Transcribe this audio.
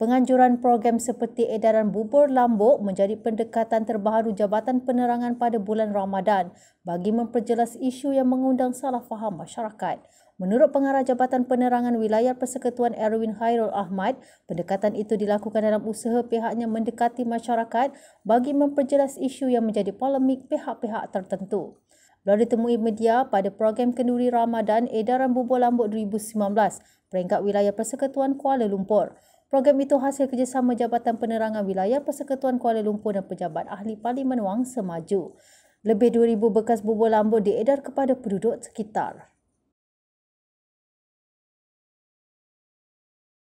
Penganjuran program seperti edaran bubur lambuk menjadi pendekatan terbaru Jabatan Penerangan pada bulan Ramadan bagi memperjelas isu yang mengundang salah faham masyarakat. Menurut pengarah Jabatan Penerangan Wilayah Persekutuan Erwin Hairul Ahmad, pendekatan itu dilakukan dalam usaha pihaknya mendekati masyarakat bagi memperjelas isu yang menjadi polemik pihak-pihak tertentu. Belum ditemui media pada program kenduri Ramadan edaran bubur lambuk 2019 peringkat wilayah Persekutuan Kuala Lumpur. Program itu hasil kerjasama Jabatan Penerangan Wilayah Persekutuan Kuala Lumpur dan Pejabat Ahli Parlimen Wang Semaju. Lebih 2,000 bekas bubur lambut diedar kepada penduduk sekitar.